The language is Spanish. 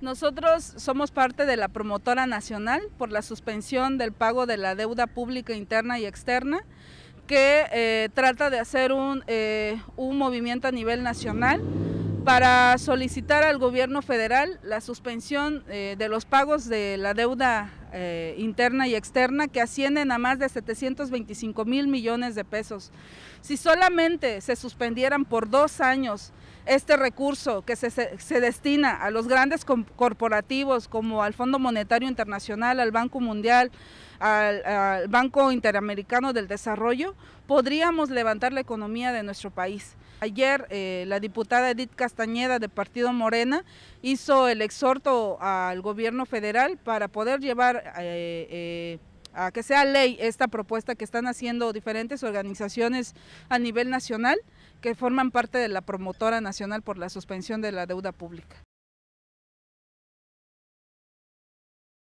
Nosotros somos parte de la promotora nacional por la suspensión del pago de la deuda pública interna y externa que eh, trata de hacer eh, un, movimiento a nivel nacional para solicitar al gobierno federal la suspensión eh, de los pagos de la deuda eh, interna y externa que ascienden a más de 725 mil millones de pesos. Si solamente se suspendieran por dos años este recurso que se, destina a los grandes corporativos como al Fondo Monetario Internacional, al Banco Mundial, al, Banco Interamericano del Desarrollo, podríamos levantar la economía de nuestro país. Ayer eh, la diputada Edith Castañeda de Partido Morena hizo el exhorto al gobierno federal para poder llevar eh, eh, a que sea ley esta propuesta que están haciendo diferentes organizaciones a nivel nacional que forman parte de la promotora nacional por la suspensión de la deuda pública.